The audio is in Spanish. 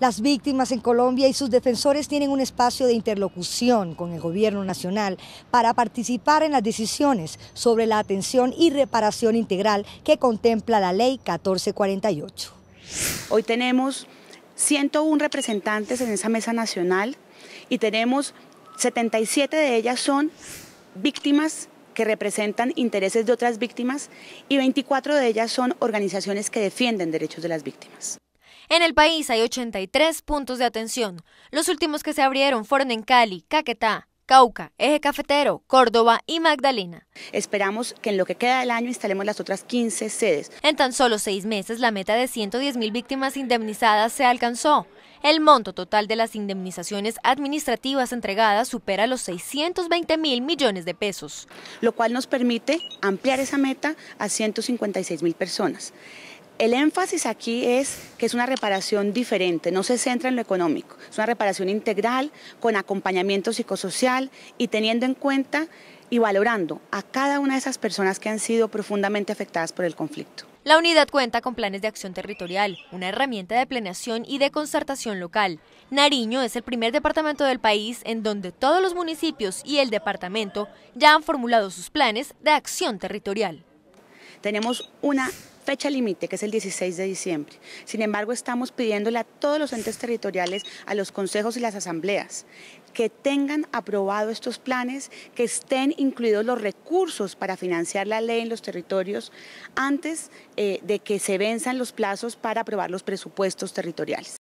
Las víctimas en Colombia y sus defensores tienen un espacio de interlocución con el gobierno nacional para participar en las decisiones sobre la atención y reparación integral que contempla la ley 1448. Hoy tenemos 101 representantes en esa mesa nacional y tenemos 77 de ellas son víctimas que representan intereses de otras víctimas y 24 de ellas son organizaciones que defienden derechos de las víctimas. En el país hay 83 puntos de atención. Los últimos que se abrieron fueron en Cali, Caquetá, Cauca, Eje Cafetero, Córdoba y Magdalena. Esperamos que en lo que queda del año instalemos las otras 15 sedes. En tan solo seis meses, la meta de 110 mil víctimas indemnizadas se alcanzó. El monto total de las indemnizaciones administrativas entregadas supera los 620 mil millones de pesos. Lo cual nos permite ampliar esa meta a 156 mil personas. El énfasis aquí es que es una reparación diferente, no se centra en lo económico, es una reparación integral con acompañamiento psicosocial y teniendo en cuenta y valorando a cada una de esas personas que han sido profundamente afectadas por el conflicto. La unidad cuenta con planes de acción territorial, una herramienta de planeación y de concertación local. Nariño es el primer departamento del país en donde todos los municipios y el departamento ya han formulado sus planes de acción territorial. Tenemos una fecha límite, que es el 16 de diciembre. Sin embargo, estamos pidiéndole a todos los entes territoriales, a los consejos y las asambleas, que tengan aprobado estos planes, que estén incluidos los recursos para financiar la ley en los territorios antes eh, de que se venzan los plazos para aprobar los presupuestos territoriales.